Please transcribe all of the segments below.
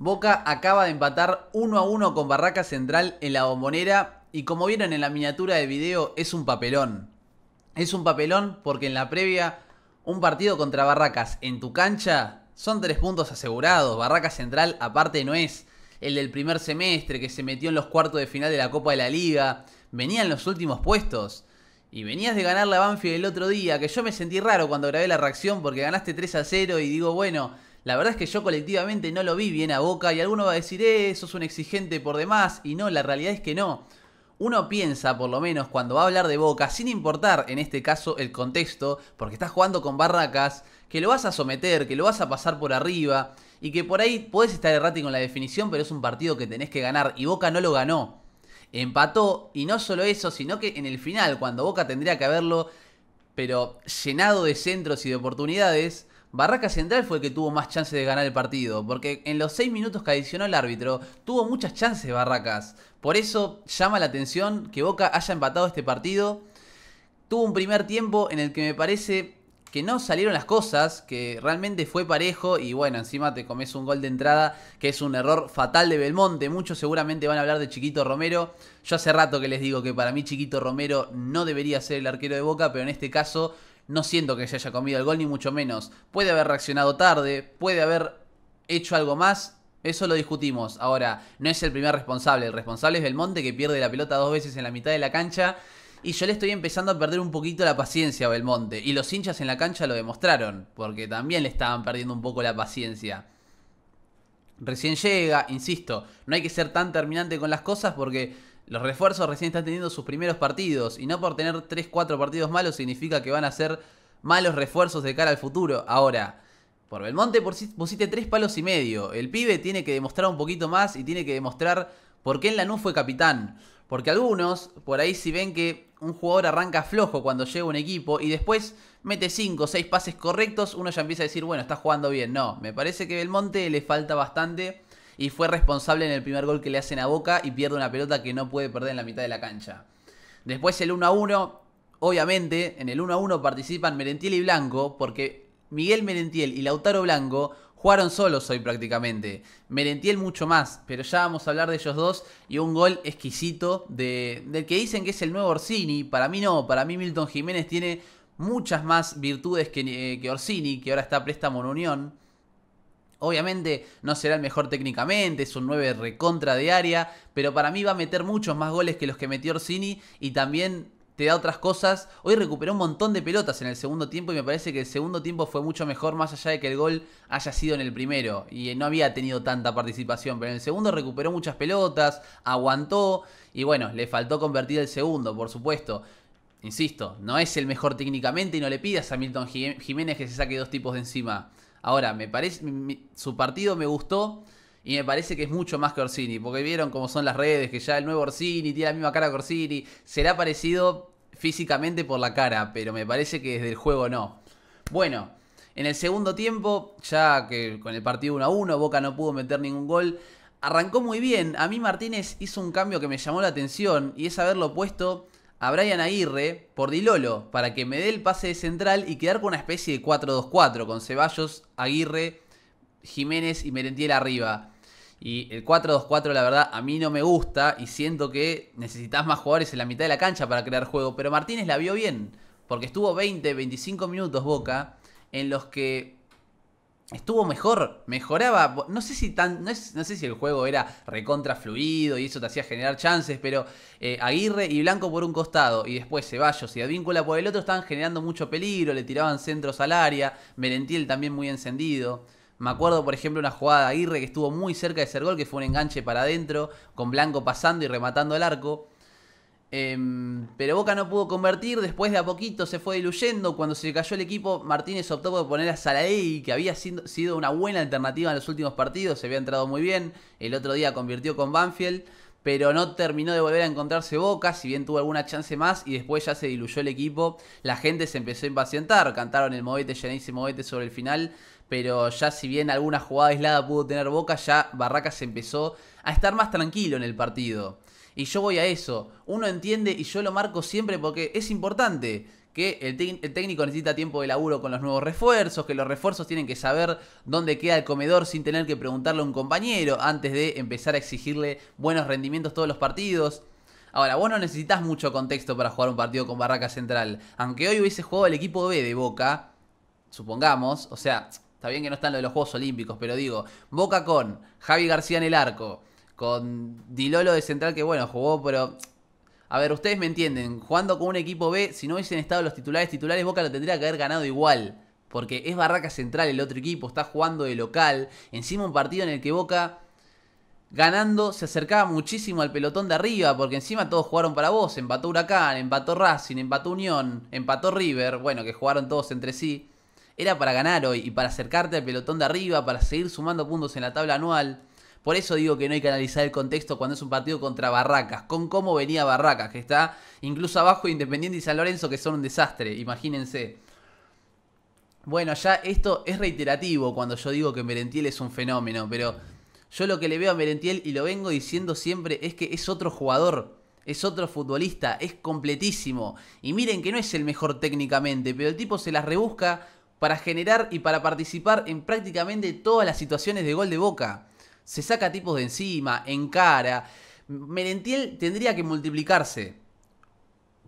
Boca acaba de empatar 1 a 1 con Barracas Central en la bombonera y como vieron en la miniatura de video es un papelón. Es un papelón porque en la previa un partido contra Barracas en tu cancha son tres puntos asegurados. Barracas Central aparte no es el del primer semestre que se metió en los cuartos de final de la Copa de la Liga. Venían los últimos puestos. Y venías de ganar la Banfield el otro día, que yo me sentí raro cuando grabé la reacción porque ganaste 3 a 0 y digo, bueno, la verdad es que yo colectivamente no lo vi bien a Boca y alguno va a decir, eh, sos un exigente por demás. Y no, la realidad es que no. Uno piensa, por lo menos, cuando va a hablar de Boca, sin importar en este caso el contexto, porque estás jugando con Barracas, que lo vas a someter, que lo vas a pasar por arriba, y que por ahí puedes estar errático en la definición, pero es un partido que tenés que ganar, y Boca no lo ganó. Empató, y no solo eso, sino que en el final, cuando Boca tendría que haberlo, pero llenado de centros y de oportunidades, Barraca Central fue el que tuvo más chance de ganar el partido, porque en los 6 minutos que adicionó el árbitro, tuvo muchas chances Barracas. Por eso llama la atención que Boca haya empatado este partido. Tuvo un primer tiempo en el que me parece que no salieron las cosas, que realmente fue parejo y bueno, encima te comes un gol de entrada que es un error fatal de Belmonte. Muchos seguramente van a hablar de Chiquito Romero. Yo hace rato que les digo que para mí Chiquito Romero no debería ser el arquero de Boca, pero en este caso no siento que se haya comido el gol, ni mucho menos. Puede haber reaccionado tarde, puede haber hecho algo más. Eso lo discutimos. Ahora, no es el primer responsable. El responsable es Belmonte que pierde la pelota dos veces en la mitad de la cancha. Y yo le estoy empezando a perder un poquito la paciencia a Belmonte. Y los hinchas en la cancha lo demostraron. Porque también le estaban perdiendo un poco la paciencia. Recién llega, insisto, no hay que ser tan terminante con las cosas porque los refuerzos recién están teniendo sus primeros partidos y no por tener 3-4 partidos malos significa que van a ser malos refuerzos de cara al futuro. Ahora, por Belmonte pusiste 3 palos y medio. El pibe tiene que demostrar un poquito más y tiene que demostrar por qué en Lanús fue capitán. Porque algunos, por ahí si ven que un jugador arranca flojo cuando llega un equipo y después mete 5 o 6 pases correctos, uno ya empieza a decir, bueno, está jugando bien. No, me parece que Belmonte le falta bastante y fue responsable en el primer gol que le hacen a Boca y pierde una pelota que no puede perder en la mitad de la cancha. Después el 1 a 1, obviamente, en el 1 a 1 participan Merentiel y Blanco porque Miguel Merentiel y Lautaro Blanco jugaron solos hoy prácticamente. Merentiel mucho más, pero ya vamos a hablar de ellos dos y un gol exquisito de, del que dicen que es el nuevo Orsini. Para mí no, para mí Milton Jiménez tiene muchas más virtudes que, eh, que Orsini, que ahora está préstamo en Unión. Obviamente no será el mejor técnicamente, es un 9 recontra de área, pero para mí va a meter muchos más goles que los que metió Orsini y también te da otras cosas. Hoy recuperó un montón de pelotas en el segundo tiempo y me parece que el segundo tiempo fue mucho mejor más allá de que el gol haya sido en el primero y no había tenido tanta participación, pero en el segundo recuperó muchas pelotas, aguantó y bueno, le faltó convertir el segundo, por supuesto. Insisto, no es el mejor técnicamente y no le pidas a Milton Jiménez que se saque dos tipos de encima. Ahora, me parece, su partido me gustó y me parece que es mucho más que Orsini, porque vieron cómo son las redes, que ya el nuevo Orsini tiene la misma cara que Orsini, será parecido físicamente por la cara, pero me parece que desde el juego no. Bueno, en el segundo tiempo, ya que con el partido 1 a 1, Boca no pudo meter ningún gol. Arrancó muy bien. A mí Martínez hizo un cambio que me llamó la atención y es haberlo puesto a Brian Aguirre por Dilolo para que me dé el pase de central y quedar con una especie de 4-2-4 con Ceballos, Aguirre, Jiménez y Merentiel arriba. Y el 4-2-4 la verdad a mí no me gusta y siento que necesitas más jugadores en la mitad de la cancha para crear juego. Pero Martínez la vio bien, porque estuvo 20, 25 minutos Boca en los que estuvo mejor, mejoraba, no sé si tan no, sé si el juego era recontra fluido y eso te hacía generar chances, pero eh, Aguirre y Blanco por un costado y después Ceballos y Advíncula por el otro estaban generando mucho peligro, le tiraban centros al área, Merentiel también muy encendido. Me acuerdo, por ejemplo, una jugada de Aguirre que estuvo muy cerca de ser gol, que fue un enganche para adentro, con Blanco pasando y rematando el arco. Em, pero Boca no pudo convertir, después de a poquito se fue diluyendo. Cuando se cayó el equipo, Martínez optó por poner a Saladei, que había sido una buena alternativa en los últimos partidos, se había entrado muy bien. El otro día convirtió con Banfield, pero no terminó de volver a encontrarse Boca, si bien tuvo alguna chance más, y después ya se diluyó el equipo. La gente se empezó a impacientar, cantaron el movete, se movete sobre el final. Pero ya si bien alguna jugada aislada pudo tener Boca, ya Barracas empezó a estar más tranquilo en el partido. Y yo voy a eso. Uno entiende y yo lo marco siempre porque es importante que el, técnico necesita tiempo de laburo con los nuevos refuerzos, que los refuerzos tienen que saber dónde queda el comedor sin tener que preguntarle a un compañero antes de empezar a exigirle buenos rendimientos todos los partidos. Ahora, vos no necesitas mucho contexto para jugar un partido con Barraca Central. Aunque hoy hubiese jugado el equipo B de Boca, supongamos, o sea, está bien que no están lo de los Juegos Olímpicos, pero digo, Boca con Javi García en el arco, con Dilolo de central que, bueno, jugó, pero... A ver, ustedes me entienden. Jugando con un equipo B, si no hubiesen estado los titulares titulares, Boca lo tendría que haber ganado igual. Porque es Barraca Central el otro equipo, está jugando de local. Encima un partido en el que Boca ganando se acercaba muchísimo al pelotón de arriba, porque encima todos jugaron para vos, empató Huracán, empató Racing, empató Unión, empató River, bueno, que jugaron todos entre sí. Era para ganar hoy y para acercarte al pelotón de arriba, para seguir sumando puntos en la tabla anual. Por eso digo que no hay que analizar el contexto cuando es un partido contra Barracas, con cómo venía Barracas, que está incluso abajo Independiente y San Lorenzo, que son un desastre, imagínense. Bueno, ya esto es reiterativo cuando yo digo que Merentiel es un fenómeno, pero yo lo que le veo a Merentiel y lo vengo diciendo siempre es que es otro jugador es otro futbolista, es completísimo. Y miren que no es el mejor técnicamente, pero el tipo se las rebusca para generar y para participar en prácticamente todas las situaciones de gol de boca se saca tipos de encima, en cara... Merentiel tendría que multiplicarse.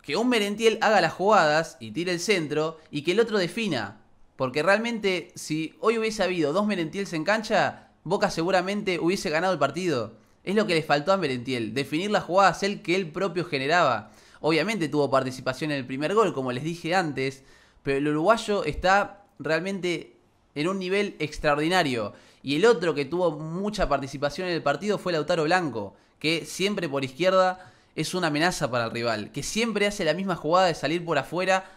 Que un Merentiel haga las jugadas y tire el centro y que el otro defina. Porque realmente, si hoy hubiese habido dos Merentiels en cancha, Boca seguramente hubiese ganado el partido. Es lo que le faltó a Merentiel, definir las jugadas el que él propio generaba. Obviamente tuvo participación en el primer gol, como les dije antes, pero el uruguayo está realmente en un nivel extraordinario. Y el otro que tuvo mucha participación en el partido fue Lautaro Blanco, que siempre por izquierda es una amenaza para el rival, que siempre hace la misma jugada de salir por afuera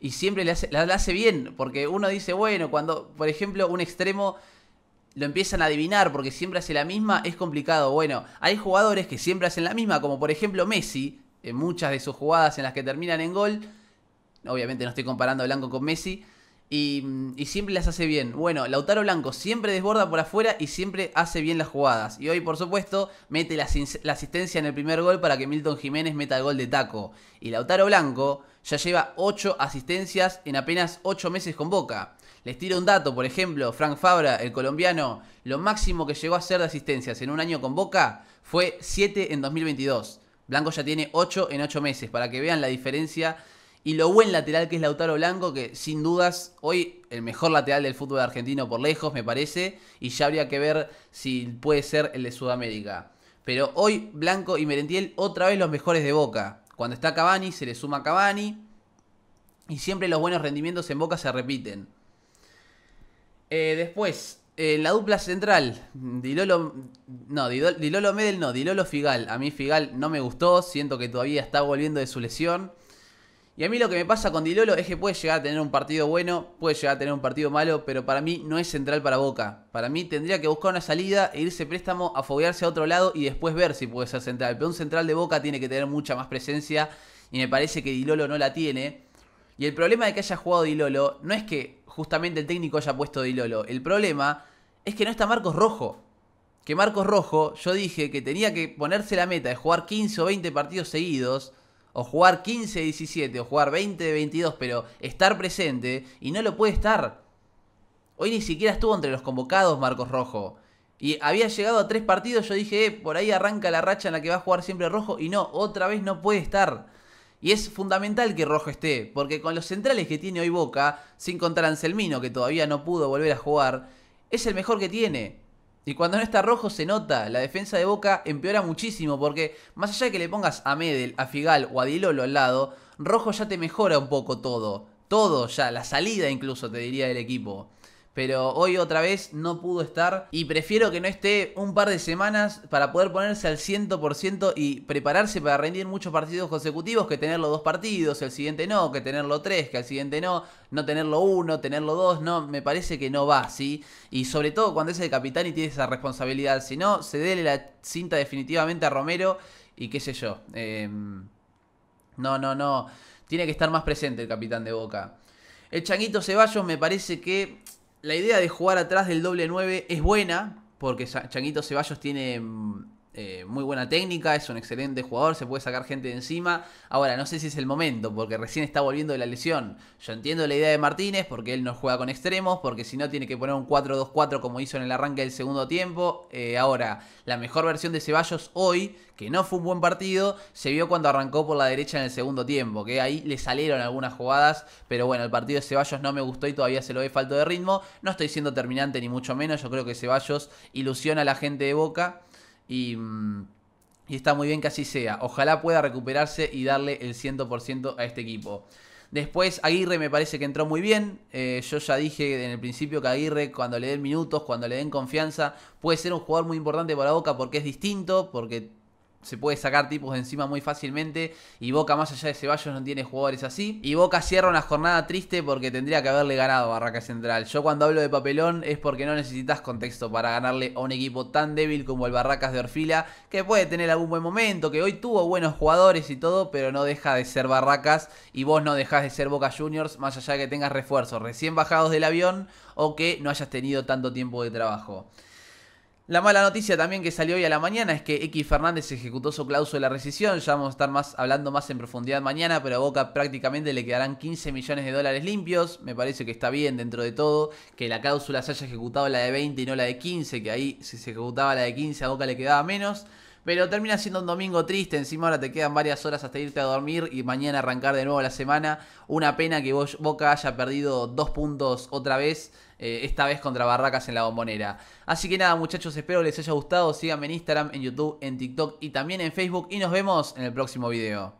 y siempre la hace, bien, porque uno dice, bueno, cuando, por ejemplo, un extremo lo empiezan a adivinar porque siempre hace la misma, es complicado. Bueno, hay jugadores que siempre hacen la misma, como por ejemplo Messi, en muchas de sus jugadas en las que terminan en gol. Obviamente no estoy comparando a Blanco con Messi, Mm, y, siempre las hace bien. Bueno, Lautaro Blanco siempre desborda por afuera y siempre hace bien las jugadas. Y hoy, por supuesto, mete la, asistencia en el primer gol para que Milton Jiménez meta el gol de taco. Y Lautaro Blanco ya lleva 8 asistencias en apenas 8 meses con Boca. Les tiro un dato, por ejemplo, Frank Fabra, el colombiano, lo máximo que llegó a hacer de asistencias en un año con Boca fue 7 en 2022. Blanco ya tiene 8 en 8 meses, para que vean la diferencia y lo buen lateral que es Lautaro Blanco, que sin dudas hoy el mejor lateral del fútbol argentino por lejos, me parece. Y ya habría que ver si puede ser el de Sudamérica. Pero hoy Blanco y Merentiel otra vez los mejores de Boca. Cuando está Cavani se le suma Cavani. Y siempre los buenos rendimientos en Boca se repiten. Eh, después, eh, la dupla central, Dilolo. No, Dilolo Medel no, Dilolo Figal. A mí Figal no me gustó, siento que todavía está volviendo de su lesión. Y a mí lo que me pasa con Dilolo es que puede llegar a tener un partido bueno, puede llegar a tener un partido malo, pero para mí no es central para Boca. Para mí tendría que buscar una salida e irse préstamo a foguearse a otro lado y después ver si puede ser central. Pero un central de Boca tiene que tener mucha más presencia y me parece que Dilolo no la tiene. Y el problema de que haya jugado Dilolo no es que justamente el técnico haya puesto Dilolo. El problema es que no está Marcos Rojo. Que Marcos Rojo, yo dije que tenía que ponerse la meta de jugar 15 o 20 partidos seguidos o jugar 15 17 o jugar 20 22, pero estar presente y no lo puede estar. Hoy ni siquiera estuvo entre los convocados Marcos Rojo. Y había llegado a tres partidos, yo dije, eh, por ahí arranca la racha en la que va a jugar siempre Rojo y no, otra vez no puede estar. Y es fundamental que Rojo esté, porque con los centrales que tiene hoy Boca, sin contar a Anselmino, que todavía no pudo volver a jugar, es el mejor que tiene. Y cuando no está rojo se nota, la defensa de Boca empeora muchísimo porque más allá de que le pongas a Medel, a Figal o a Dilolo al lado, rojo ya te mejora un poco todo. Todo ya, la salida incluso te diría del equipo pero hoy otra vez no pudo estar y prefiero que no esté un par de semanas para poder ponerse al 100% y prepararse para rendir muchos partidos consecutivos que tenerlo dos partidos, el siguiente no, que tenerlo tres, que el siguiente no, no tenerlo uno, tenerlo dos, no, me parece que no va, ¿sí? Y sobre todo cuando es el capitán y tiene esa responsabilidad, si no, se dele la cinta definitivamente a Romero y qué sé yo. Em, no, no, no. Tiene que estar más presente el capitán de Boca. El Changuito Ceballos me parece que la idea de jugar atrás del doble 9 es buena, porque Changuito Ceballos tiene mm, eh, muy buena técnica, es un excelente jugador, se puede sacar gente de encima. Ahora, no sé si es el momento, porque recién está volviendo de la lesión. Yo entiendo la idea de Martínez, porque él no juega con extremos, porque si no tiene que poner un 4-2-4 como hizo en el arranque del segundo tiempo. Eh, ahora, la mejor versión de Ceballos hoy, que no fue un buen partido, se vio cuando arrancó por la derecha en el segundo tiempo, que ahí le salieron algunas jugadas, pero bueno, el partido de Ceballos no me gustó y todavía se lo ve falto de ritmo. No estoy siendo terminante ni mucho menos, yo creo que Ceballos ilusiona a la gente de Boca Mm, y, está muy bien que así sea. Ojalá pueda recuperarse y darle el 100% a este equipo. Después Aguirre me parece que entró muy bien. Eh, yo ya dije en el principio que Aguirre cuando le den minutos, cuando le den confianza, puede ser un jugador muy importante para Boca porque es distinto, porque se puede sacar tipos de encima muy fácilmente. Y Boca, más allá de Ceballos, no tiene jugadores así. Y Boca cierra una jornada triste porque tendría que haberle ganado a Barracas Central. Yo cuando hablo de papelón es porque no necesitas contexto para ganarle a un equipo tan débil como el Barracas de Orfila, que puede tener algún buen momento, que hoy tuvo buenos jugadores y todo, pero no deja de ser Barracas y vos no dejás de ser Boca Juniors, más allá de que tengas refuerzos recién bajados del avión o que no hayas tenido tanto tiempo de trabajo. La mala noticia también que salió hoy a la mañana es que X Fernández ejecutó su cláusula de rescisión. Ya vamos a estar más, hablando más en profundidad mañana, pero a Boca prácticamente le quedarán 15 millones de dólares limpios. Me parece que está bien dentro de todo que la cláusula se haya ejecutado la de 20 y no la de 15, que ahí si se ejecutaba la de 15 a Boca le quedaba menos. Pero termina siendo un domingo triste, encima ahora te quedan varias horas hasta irte a dormir y mañana arrancar de nuevo la semana. Una pena que Boca haya perdido dos puntos otra vez, eh, esta vez contra Barracas en la bombonera. Así que nada muchachos, espero les haya gustado, síganme en Instagram, en YouTube, en TikTok y también en Facebook y nos vemos en el próximo video.